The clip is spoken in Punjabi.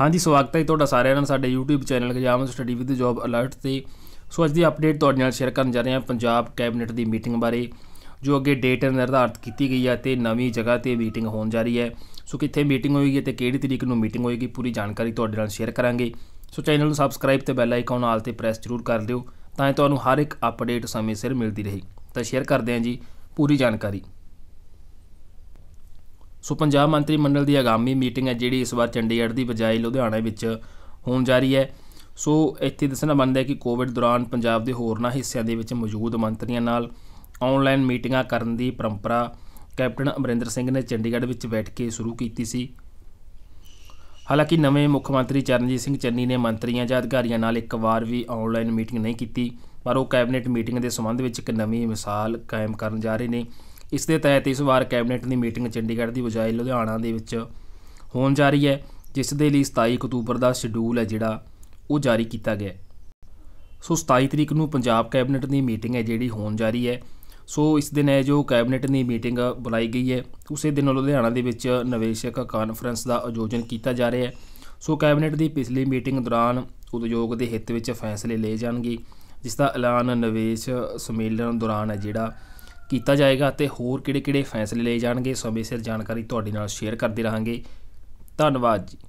ਹਾਂਜੀ ਸਵਾਗਤ ਹੈ ਤੁਹਾਡਾ ਸਾਰਿਆਂ ਦਾ ਸਾਡੇ YouTube channel exam study with job alert ਤੇ ਸੋ ਅੱਜ ਦੀ ਅਪਡੇਟ ਤੁਹਾਡੇ ਨਾਲ ਸ਼ੇਅਰ ਕਰਨ ਜਾ ਰਹੇ ਹਾਂ ਪੰਜਾਬ ਕੈਬਨਿਟ ਦੀ ਮੀਟਿੰਗ ਬਾਰੇ ਜੋ ਅੱਗੇ ਡੇਟ ਨਿਰਧਾਰਤ ਕੀਤੀ ਗਈ ਹੈ ਤੇ ਨਵੀਂ ਜਗ੍ਹਾ ਤੇ ਮੀਟਿੰਗ ਹੋਣ ਜਾ ਰਹੀ ਹੈ ਸੋ ਕਿੱਥੇ ਮੀਟਿੰਗ ਹੋਏਗੀ ਤੇ ਕਿਹੜੀ ਤਰੀਕ ਨੂੰ ਮੀਟਿੰਗ ਹੋਏਗੀ ਪੂਰੀ ਜਾਣਕਾਰੀ ਤੁਹਾਡੇ ਨਾਲ ਸ਼ੇਅਰ ਕਰਾਂਗੇ ਸੋ ਚੈਨਲ ਨੂੰ ਸਬਸਕ੍ਰਾਈਬ ਤੇ ਬੈਲ ਆਈਕਨ ਆਲ ਤੇ ਪ੍ਰੈਸ ਜ਼ਰੂਰ ਕਰ ਲਿਓ ਤਾਂ ਤੁਹਾਨੂੰ ਹਰ ਇੱਕ ਅਪਡੇਟ ਸਮੇਂ ਸਿਰ ਮਿਲਦੀ ਰਹੇ ਤਾਂ ਸ਼ੇਅਰ ਕਰਦੇ ਹਾਂ ਜੀ ਪੂਰੀ ਜਾਣਕਾਰੀ ਸੋ ਪੰਜਾਬ ਮੰਤਰੀ ਮੰਡਲ ਦੀ ਆਗਾਮੀ ਮੀਟਿੰਗ ਹੈ ਜਿਹੜੀ ਇਸ ਵਾਰ ਚੰਡੀਗੜ੍ਹ ਦੀ ਬਜਾਏ ਲੁਧਿਆਣਾ ਵਿੱਚ ਹੋਣ ਜਾ ਰਹੀ ਹੈ ਸੋ ਇੱਥੇ ਦੱਸਣਾ ਬਣਦਾ ਹੈ ਕਿ ਕੋਵਿਡ ਦੌਰਾਨ ਪੰਜਾਬ ਦੇ ਹੋਰਨਾਂ ਹਿੱਸਿਆਂ ਦੇ ਵਿੱਚ ਮੌਜੂਦ ਮੰਤਰੀਆਂ ਨਾਲ ਆਨਲਾਈਨ ਮੀਟਿੰਗਾਂ ਕਰਨ ਦੀ ਪਰੰਪਰਾ ਕੈਪਟਨ ਅਮਰਿੰਦਰ ਸਿੰਘ ਨੇ ਚੰਡੀਗੜ੍ਹ ਵਿੱਚ ਬੈਠ ਕੇ ਸ਼ੁਰੂ ਕੀਤੀ ਸੀ ਹਾਲਾਂਕਿ ਨਵੇਂ ਮੁੱਖ ਮੰਤਰੀ ਚਰਨਜੀਤ ਸਿੰਘ ਚੰਨੀ ਨੇ ਮੰਤਰੀਆਂ ਜਾਂ ਅਧਿਕਾਰੀਆਂ ਨਾਲ ਇੱਕ ਵਾਰ ਵੀ ਆਨਲਾਈਨ ਮੀਟਿੰਗ ਨਹੀਂ ਕੀਤੀ ਪਰ ਉਹ ਕੈਬਨਿਟ ਮੀਟਿੰਗ ਦੇ ਸੰਬੰਧ ਵਿੱਚ ਇੱਕ ਨਵੀਂ ਮਿਸਾਲ ਕਾਇਮ ਕਰਨ ਜਾ ਰਹੇ ਨੇ ਇਸ ਦੇ ਤਹਿਤ ਇਸ ਵਾਰ ਕੈਬਨਿਟ ਦੀ ਮੀਟਿੰਗ ਚੰਡੀਗੜ੍ਹ ਦੀ ਬਜਾਏ ਲੁਧਿਆਣਾ ਦੇ ਵਿੱਚ ਹੋਣ ਜਾ ਰਹੀ ਹੈ ਜਿਸ ਦੇ ਲਈ 27 ਅਕਤੂਬਰ ਦਾ ਸ਼ਡਿਊਲ ਹੈ ਜਿਹੜਾ ਉਹ ਜਾਰੀ ਕੀਤਾ ਗਿਆ ਸੋ 27 ਤਰੀਕ ਨੂੰ ਪੰਜਾਬ ਕੈਬਨਿਟ ਦੀ ਮੀਟਿੰਗ ਹੈ ਜਿਹੜੀ ਹੋਣ ਜਾ ਰਹੀ ਹੈ ਸੋ ਇਸ ਦਿਨ ਹੈ ਜੋ ਕੈਬਨਿਟ ਦੀ ਮੀਟਿੰਗ ਬੁਲਾਈ ਗਈ ਹੈ ਉਸੇ ਦਿਨ ਲੁਧਿਆਣਾ ਦੇ ਵਿੱਚ ਨਿਵੇਸ਼ਕ ਕਾਨਫਰੰਸ ਦਾ ਆਯੋਜਨ ਕੀਤਾ ਜਾ ਰਿਹਾ ਹੈ ਸੋ ਕੈਬਨਿਟ ਦੀ ਪਿਛਲੀ ਮੀਟਿੰਗ ਦੌਰਾਨ ਉਦਯੋਗ ਦੇ ਹਿੱਤ ਵਿੱਚ ਫੈਸਲੇ ਲਏ ਜਾਣਗੇ ਜਿਸ ਦਾ ਐਲਾਨ ਨਿਵੇਸ਼ ਸਮੇਲਨ ਦੌਰਾਨ ਹੈ ਜਿਹੜਾ ਕੀਤਾ ਜਾਏਗਾ ਤੇ ਹੋਰ ਕਿਹੜੇ-ਕਿਹੜੇ ਫੈਸਲੇ ਲਏ ਜਾਣਗੇ ਸਮੇਂ ਸਿਰ ਜਾਣਕਾਰੀ ਤੁਹਾਡੇ ਨਾਲ ਸ਼ੇਅਰ ਕਰਦੇ ਰਹਾਂਗੇ ਧੰਨਵਾਦ ਜੀ